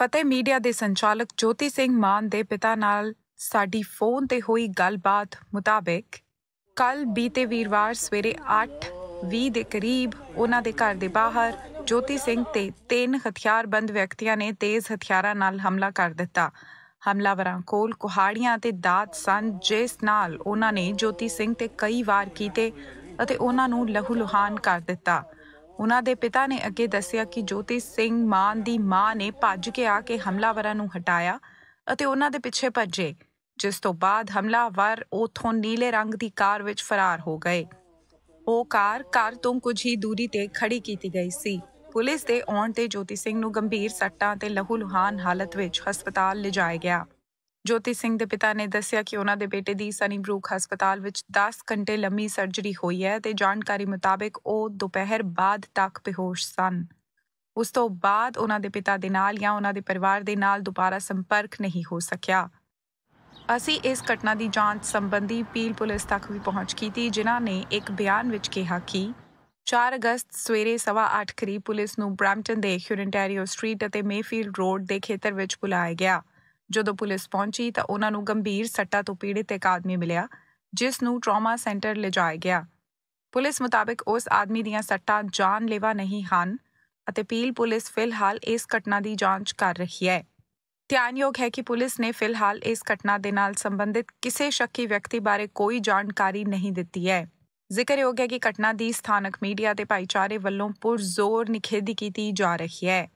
ਫਤਿਹ ਮੀਡੀਆ ਦੇ ਸੰਚਾਲਕ ਜੋਤੀ ਸਿੰਘ ਮਾਨ ਦੇ ਪਿਤਾ ਨਾਲ ਸਾਡੀ ਫੋਨ ਤੇ ਹੋਈ ਗੱਲਬਾਤ ਮੁਤਾਬਕ ਕੱਲ ਬੀਤੇ ਵੀਰਵਾਰ ਸਵੇਰੇ 8:20 ਦੇ ਕਰੀਬ ਉਹਨਾਂ ਦੇ ਘਰ ਦੇ ਬਾਹਰ ਜੋਤੀ ਸਿੰਘ ਤੇ ਤਿੰਨ ਹਥਿਆਰਬੰਦ ਵਿਅਕਤੀਆਂ ਨੇ ਤੇਜ਼ ਹਥਿਆਰਾਂ ਨਾਲ ਹਮਲਾ ਕਰ ਦਿੱਤਾ ਹਮਲਾਵਰਾਂ ਕੋਲ ਕੁਹਾੜੀਆਂ ਤੇ ਦਾਤ ਸਨ ਜਿਸ ਨਾਲ ਉਹਨਾਂ ਨੇ ਜੋਤੀ ਸਿੰਘ ਤੇ ਕਈ ਵਾਰ ਕੀਤੇ ਅਤੇ ਉਹਨਾਂ ਨੂੰ ਲਹੂ ਲੁਹਾਨ ਕਰ ਦਿੱਤਾ ਉਹਨਾਂ ਦੇ ਪਿਤਾ ਨੇ ਅੱਗੇ ਦੱਸਿਆ ਕਿ ਜੋਤੀ ਸਿੰਘ ਮਾਨ ਦੀ ਮਾਂ ਨੇ ਭੱਜ ਕੇ ਆ ਕੇ ਹਮਲਾਵਰਾਂ ਨੂੰ ਹਟਾਇਆ ਅਤੇ ਉਹਨਾਂ ਦੇ ਪਿੱਛੇ ਭੱਜੇ ਜਿਸ ਤੋਂ ਬਾਅਦ ਹਮਲਾਵਰ ਉਥੋਂ ਨੀਲੇ ਰੰਗ ਦੀ ਕਾਰ ਵਿੱਚ ਫਰਾਰ ਹੋ ਗਏ ਉਹ ਕਾਰ ਕਾਰ ਤੋਂ ਕੁਝ ਹੀ ਦੂਰੀ ਤੇ ਖੜੀ ਕੀਤੀ ਗਈ ਸੀ ਪੁਲਿਸ ਦੇ ਆਉਣ ਤੇ ਜੋਤੀ ਸਿੰਘ ਨੂੰ ਗੰਭੀਰ ਸੱਟਾਂ ਤੇ ਲਹੂ ਲੁਹਾਨ ਹਾਲਤ ਵਿੱਚ ਹਸਪਤਾਲ ਲਿਜਾਇਆ ਗਿਆ ਜੋਤੀ ਸਿੰਘ ਦੇ ਪਿਤਾ ਨੇ ਦੱਸਿਆ ਕਿ ਉਹਨਾਂ ਦੇ ਬੇਟੇ ਦੀ ਸਨੀ ਬਰੂਕ ਹਸਪਤਾਲ ਵਿੱਚ 10 ਘੰਟੇ ਲੰਮੀ ਸਰਜਰੀ ਹੋਈ ਹੈ ਤੇ ਜਾਣਕਾਰੀ ਮੁਤਾਬਕ ਉਹ ਦੁਪਹਿਰ ਬਾਅਦ ਤੱਕ ਬੇਹੋਸ਼ ਸਨ ਉਸ ਤੋਂ ਬਾਅਦ ਉਹਨਾਂ ਦੇ ਪਿਤਾ ਦੇ ਨਾਲ ਜਾਂ ਉਹਨਾਂ ਦੇ ਪਰਿਵਾਰ ਦੇ ਨਾਲ ਦੁਬਾਰਾ ਸੰਪਰਕ ਨਹੀਂ ਹੋ ਸਕਿਆ ਅਸੀਂ ਇਸ ਘਟਨਾ ਦੀ ਜਾਂਚ ਸੰਬੰਧੀ ਪੀਲ ਪੁਲਿਸ ਤੱਕ ਵੀ ਪਹੁੰਚ ਕੀਤੀ ਜਿਨ੍ਹਾਂ ਨੇ ਇੱਕ ਬਿਆਨ ਵਿੱਚ ਕਿਹਾ ਕਿ 4 ਅਗਸਤ ਸਵੇਰੇ 8:30 ਕਰੀ ਪੁਲਿਸ ਨੂੰ ਬ੍ਰੈਂਟਨ ਦੇ ਹਿਊਰਨਟੈਰੀਓ ਸਟਰੀਟ ਅਤੇ ਮੇਫੀਲਡ ਰੋਡ ਦੇ ਖੇਤਰ ਵਿੱਚ ਬੁਲਾਇਆ ਗਿਆ ਜਦੋਂ ਪੁਲਿਸ ਪਹੁੰਚੀ ਤਾਂ ਉਹਨਾਂ ਨੂੰ ਗੰਭੀਰ ਸੱਟਾਂ ਤੋਂ ਪੀੜਿਤ ਇੱਕ ਆਦਮੀ ਮਿਲਿਆ ਜਿਸ ਨੂੰ ਟਰਾਮਾ ਸੈਂਟਰ ਲਿਜਾਇਆ ਗਿਆ ਪੁਲਿਸ ਮੁਤਾਬਕ ਉਸ ਆਦਮੀ ਦੀਆਂ ਸੱਟਾਂ ਜਾਨਲੇਵਾ ਨਹੀਂ ਹਨ ਅਤੇ ਪੀਲ ਪੁਲਿਸ ਫਿਲਹਾਲ ਇਸ ਘਟਨਾ ਦੀ ਜਾਂਚ ਕਰ ਰਹੀ ਹੈ ਧਿਆਨਯੋਗ ਹੈ ਕਿ ਪੁਲਿਸ ਨੇ ਫਿਲਹਾਲ ਇਸ ਘਟਨਾ ਦੇ ਨਾਲ ਸੰਬੰਧਿਤ ਕਿਸੇ ਸ਼ੱਕੀ ਵਿਅਕਤੀ ਬਾਰੇ ਕੋਈ ਜਾਣਕਾਰੀ ਨਹੀਂ ਦਿੱਤੀ ਹੈ ਜ਼ਿਕਰਯੋਗ ਹੈ ਕਿ ਘਟਨਾ ਦੀ ਸਥਾਨਕ ਮੀਡੀਆ ਤੇ ਭਾਈਚਾਰੇ ਵੱਲੋਂ ਪੁਰਜ਼ੋਰ ਨਿਖੇਧੀ ਕੀਤੀ ਜਾ ਰਹੀ ਹੈ